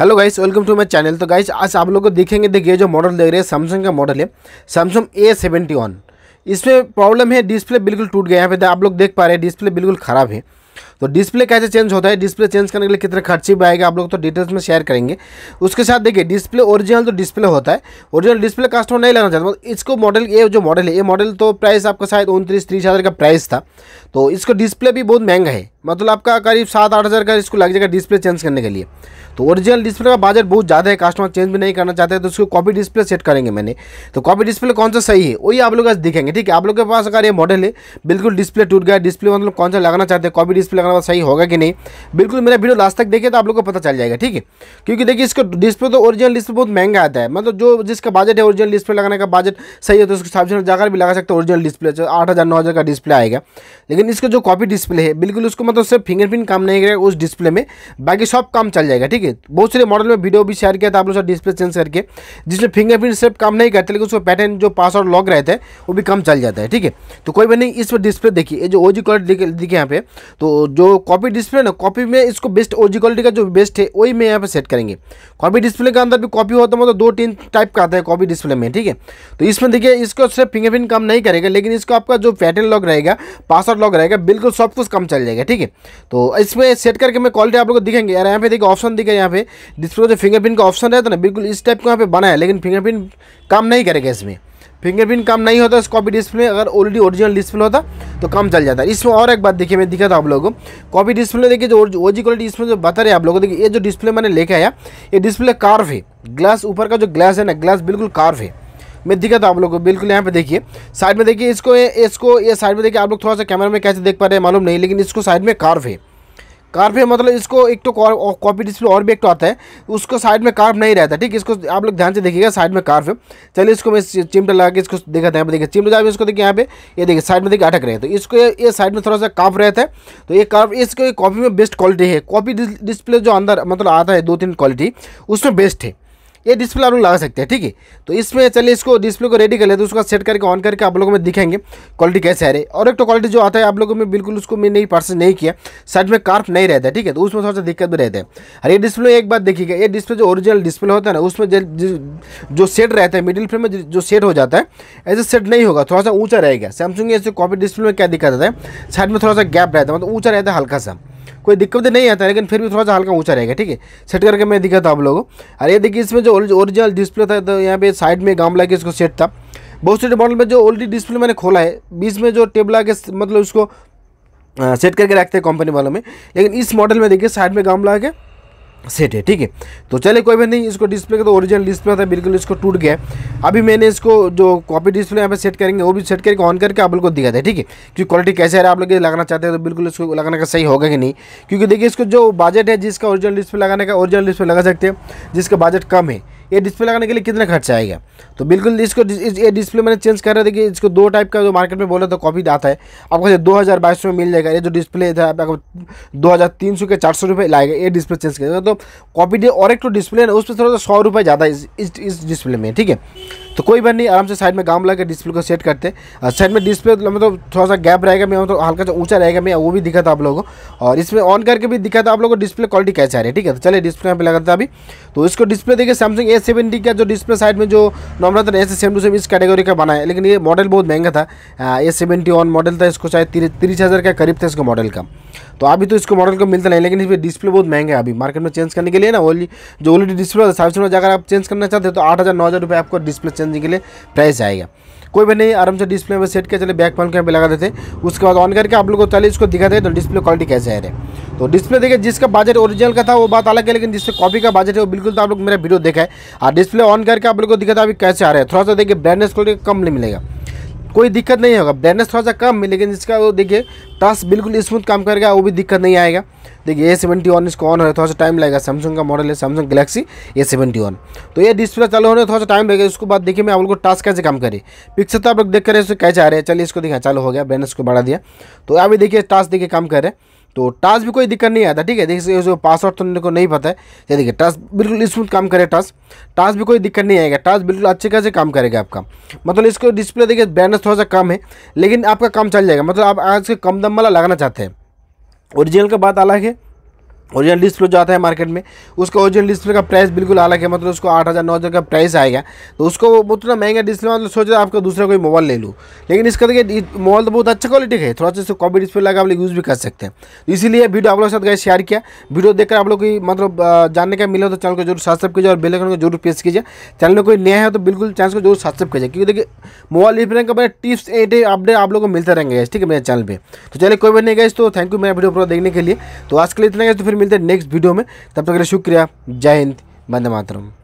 hello guys welcome to my channel तो guys आज आप लोग को देखेंगे देखिए जो मॉडल देख रहे हैं सैमसंग का मॉडल है सैमसंग ए सेवेंटी वन इसमें प्रॉब्लम है डिस्प्ले बिल्कुल टूट गया यहाँ पे आप लोग देख पा रहे हैं डिस्प्ले बिल्कुल ख़राब है तो डिस्प्ले कैसे चेंज होता है डिस्प्ले चेंज करने के लिए कितना खर्चे भी आएगा आप लोग तो डिटेल्स में शेयर करेंगे उसके साथ देखिए डिस्प्ले ओरिजिनल तो डिस्प्ले होता है ओरिजिनल डिस्प्ले कस्टमर नहीं लेना चाहता मतलब इसको मॉडल ये जो मॉडल है ये मॉडल तो प्राइस आपका शायद उनतीस तीस हज़ार का प्राइस था तो इसको डिस्प्ले भी बहुत महंगा है मतलब आपका करीब सात आठ हज़ार का इसको लग जाएगा डिस्प्ले चेंज करने के लिए तो ओरिजिनल डिस्प्ले का बजट बहुत ज़्यादा है कस्टमर चेंज भी नहीं करना चाहते तो उसको कॉपी डिस्प्ले सेट करेंगे मैंने तो कॉपी डिस्प्ले कौन सा सही है वही आप लोग आज दिखेंगे ठीक है आप लोग के पास अगर ये मॉडल है बिल्कुल डिस्प्ले टूट गया डिस्प्ले मतलब कौन सा लगाना चाहते हैं कॉपी डिस्प्ले लगाना सही होगा कि नहीं बिल्कुल मेरा वीडियो लास्ट तक देखिए तो आप लोग को पता चल जाएगा ठीक है क्योंकि देखिए इसका डिस्प्ले तो ओरिजिनल डिस्प्ले बहुत महंगा आता है मतलब जो जिसका बजट है ओरिजिनल डिस्प्ले लगाने का बजट सही है तो उसको से जाकर भी लगा सकते हैं ओरिजिनल डिस्प्ले आठ हज़ार नौ हज़ार का डिस्प्ले आएगा लेकिन इसका जो कॉपी डिस्प्ले है बिल्कुल उसको मतलब सिर्फ फिंगरप्रिंट काम नहीं करेगा उस डिस्प्ले में बाकी सब काम चल जाएगा ठीक है बहुत सारे मॉडल में वीडियो भी शेयर किया था आप लोग डिस्प्ले चेंज करके जिसमें फिंगरप्रिंट सिर्फ काम नहीं करते लेकिन उसको पैटर्न जो पासवर्ड लॉक रहता है वो भी कम चल जाता है ठीक है तो कोई भी नहीं इस पर डिस्प्ले देखिए ये जो ओ जी क्वालिटी दिखे यहाँ पे तो जो कॉपी डिस्प्ले ना कॉपी में इसको बेस्ट ओजी क्वालिटी का जो बेस्ट है वही में यहाँ पे सेट करेंगे कॉपी डिस्प्ले के अंदर भी कॉपी होता है मतलब दो तीन टाइप का आता है कॉपी डिस्प्ले में ठीक है तो इसमें देखिए इसको सिर्फ फिंगरप्रिंट कम नहीं करेगा लेकिन इसको आपका जो पैटर्न लॉक रहेगा पासवर्ड लॉक रहेगा बिल्कुल सब कुछ कम चल जाएगा ठीक है तो इसमें सेट करके मैं क्वालिटी आप लोग को दिखेंगे यार यहाँ पे देखिए ऑप्शन दिखे यहाँ पे डिस्प्ले जो फिंगरप्रिंट का ऑप्शन रहता है ना बिल्कुल इस टाइप का यहाँ पे बना है लेकिन फिंगरप्रिंट काम नहीं करेगा इसमें फिंगरप्रिंट काम नहीं होता इस कॉपी डिस्प्ले अगर ऑलरेडी ओरिजिनल डिस्प्ले होता तो काम चल जाता है इसमें और एक बात देखिए मैं दिखा था आप लोगों को कॉपी डिस्प्ले देखिए जो ओ जी क्वालिटी इसमें जो बता रहे आप लोगों को देखिए ये जो डिस्प्ले मैंने लेके आया ये डिस्प्ले कार्व है ग्लास ऊपर का जो ग्लास है ना ग्लास बिल्कुल कार्व है मैं दिखा था आप लोग को बिल्कुल यहाँ पे देखिए साइड में देखिए इसको इसको ये साइड में देखिए आप लोग थोड़ा सा कैमरा में कैसे देख पा रहे हैं मालूम नहीं लेकिन इसको साइड में कार्व है कार्फ है मतलब इसको एक तो कॉपी डिस्प्ले और भी एक तो आता है उसको साइड में कार्फ नहीं रहता ठीक इसको आप लोग ध्यान से देखिएगा साइड में कार्फ है चलिए इसको मैं चिमटा लगा के इसको यहाँ पर देखिए चिमटा जाए इसको देखिए यहाँ पे ये देखिए साइड में देखिए अटक रहे तो इसको ये साइड में थोड़ा सा काफ रहता है तो ये कार्फ इसको कॉपी में बेस्ट क्वालिटी है कॉपी डिस्प्ले जो अंदर मतलब आता है दो तीन क्वालिटी उसमें बेस्ट है ये डिस्प्ले आप लोग लगा सकते हैं ठीक है तो इसमें चलिए इसको डिस्प्ले को रेडी कर लेते हैं उसका सेट करके ऑन करके आप लोगों में दिखाएंगे क्वालिटी कैसे आ रही है और एक तो क्वालिटी जो आता है आप लोगों में बिल्कुल उसको मैं नहीं पार्सल नहीं किया साइड में कार्फ नहीं रहता ठीक है तो उसमें थोड़ा सा दिक्कत भी रहता है और ये डिस्प्ले एक बात देखिएगा ये डिस्प्ले जो ओरिजिनल डिस्प्ले होता है ना उसमें जो सेट रहता है मिडिल फ्रेम में जो सेट हो जाता है ऐसे सेट नहीं होगा थोड़ा सा ऊँचा रहेगा सैमसंग ऐसे कॉपी डिस्प्ले में क्या दिक्कत आता है साइड में थोड़ा सा गैप रहता है मतलब ऊँचा रहता है हल्का सा कोई दिक्कत तो नहीं आता लेकिन फिर भी थोड़ा सा हल्का ऊँचा रहेगा ठीक है सेट करके मैं दिखाता आप लोगों को और देखिए इसमें जो ओरिजिनल डिस्प्ले था तो यहाँ पे साइड में गामला लगा के इसको सेट था बहुत सारे मॉडल में जो ऑलरेडी डिस्प्ले मैंने खोला है बीच में जो टेबला के मतलब उसको सेट करके रखते हैं कंपनी वालों में लेकिन इस मॉडल में देखिए साइड में गामला लगा के सेट है ठीक है तो चले कोई भी नहीं इसको डिस्प्ले का तो ओरिजिनल डिस्प्ले था बिल्कुल इसको टूट गया अभी मैंने इसको जो कॉपी डिस्प्ले यहाँ पे सेट करेंगे वो भी सेट करके ऑन करके आप लोग को दिखा था ठीक है क्योंकि क्वालिटी कैसे है आप लोग लगाना चाहते हैं तो बिल्कुल इसको लगाने का सही होगा कि नहीं क्योंकि देखिए इसको जो बजट है जिसका ओरिजिनल डिस्प्ले लगाने का ओरिजिनल डिस्प्ले लगा सकते हैं जिसका बजट कम है ये डिस्प्ले लगाने के लिए कितना खर्चा आएगा तो बिल्कुल इसको इस, ये डिस्प्ले मैंने चेंज कर रहा था कि इसको दो टाइप का जो मार्केट में बोला था कॉपी आता है आपको दो हज़ार बाईस में मिल जाएगा ये जो डिस्प्ले था आपको दो हज़ार तीन सौ के चार सौ रुपये लाएगा ये डिस्प्ले चेंज करेगा तो कॉपी और एक तो डिस्प्ले है उस पर थोड़ा सा सौ रुपये ज़्यादा इस इस डिस्प्ले में ठीक है तो कोई बात नहीं आराम से साइड में गाम लगा के डिस्प्ले को सेट करते साइड में डिस्प्ले मतलब तो थोड़ा सा गैप रहेगा मैं तो हल्का सा ऊँचा रहेगा मैं वो भी दिखा था आप लोगों को और इसमें ऑन करके भी दिखा था आप लोगों को डिस्प्ले क्वालिटी कैसे आ रही है ठीक है तो चले डिस्प्ले यहाँ पे लगाते अभी तो इसको डिस्प्ले देखिए सैमसंग ए सेवेंटी का जो डिस्प्ले साइड में जो था ए सेम टू सेम इस कैटेगरी का बना है लेकिन ये मॉडल बहुत महंगा था ए सेवेंटी वन मॉडल था इसको शायद तीस हज़ार का करीब था इसको मॉडल का तो अभी तो इसको मॉडल को मिलता नहीं लेकिन इसमें डिस्प्ले बहुत महंगा है अभी मार्केट में चेंज करने के लिए ना ओली जो ओलरेडी डिस्प्ले साढ़े जाकर आप चेंज करना चाहते हैं तो आठ हज़ार नौ हज़ार रुपये आपको डिस्प्ले एक्सचेंज के लिए प्राइस आएगा कोई भी नहीं आराम से डिस्प्ले में सेट किया चले बैक पॉइंट को यहाँ पे लगा देते उसके बाद ऑन करके आप लोग को चले इसको दिखा दे तो डिस्प्ले क्वालिटी कैसे है रहे तो डिस्प्ले देखिए जिसका बजट ओरिजिनल का था वो बात अलग है लेकिन जिससे कॉपी का बजट है वो बिल्कुल तो आप लोग मेरा वीडियो देखा है डिस्प्ले ऑन करके आप लोग को दिखाता अभी कैसे आ रहा है थोड़ा सा देखिए ब्राइटनेस क्वालिटी कम नहीं मिलेगा कोई दिक्कत नहीं होगा ब्राइटनेस थोड़ा सा कम मिलेगा जिसका वो देखिए टास्क बिल्कुल स्मूथ काम करेगा वो भी दिक्कत नहीं आएगा देखिए ए सेवेंटी वन इसको ऑन हो थोड़ा सा टाइम लगेगा सैमसंग का मॉडल है Samsung Galaxy A seventy one तो ये डिस्प्ले चालू होने थोड़ा सा टाइम लगेगा उसके बाद देखिए मैं आप लोग को टास्क कैसे काम करे पिक्चर तो आप लोग देख कर रहे कैसे आ रहे हैं चलिए इसको देखा चालू हो गया बैनर्स को बढ़ा दिया तो अभी देखिए टास्क देखिए काम कर रहे तो टच भी कोई दिक्कत नहीं आता ठीक है देखिए जो पासवर्ड तो को नहीं पता है ये देखिए टच बिल्कुल स्मूथ काम करे टच टच भी कोई दिक्कत नहीं आएगा टच बिल्कुल अच्छे खासे काम करेगा आपका मतलब इसको डिस्प्ले देखिए बैनर्स थोड़ा सा कम है लेकिन आपका काम चल जाएगा मतलब आप आज के कम दम वाला लगाना चाहते हैं ओरिजिनल का बात अलग है ओरिजिनल डिस्प्ले जो आता है मार्केट में उसका ओरिजिनल डिस्प्ले का प्राइस बिल्कुल अलग है मतलब उसको आठ हज़ार नौ हज़ार का प्राइस आएगा तो उसको वो उतना महंगा डिस्प्ले मतलब सोच रहा आपका दूसरा कोई मोबाइल ले लूँ लेकिन इसका देखिए मोबाइल तो बहुत अच्छा क्वालिटी है थोड़ा सा इसको कॉपी डिस्प्ले लगा आप लोग यूज़ भी कर सकते हैं तो इसीलिए वीडियो आप लोग के साथ गए शेयर किया वीडियो देखकर आप लोग की मतलब जानने का मिला तो चैनल को जरूर सब्सक्राइब कीजिए और बेलकन को जरूर प्रेस कीजिए चैनल में कोई नया है तो बिल्कुल चैनल को जरूर सब्सक्राइब कीजिए क्योंकि देखिए मोबाइल रिपेयरिंग का बड़े टिप्स एंड अपडेट आप लोग को मिलते रहेंगे ठीक है मेरे चैनल पर तो चलिए कोई बात नहीं गए तो थैंक यू मेरा वीडियो पूरा देखने के लिए तो आज के लिए इतना गए तो फिर फिर मिलते हैं नेक्स्ट वीडियो में तब तक के लिए शुक्रिया जय हिंद बंदे मातरम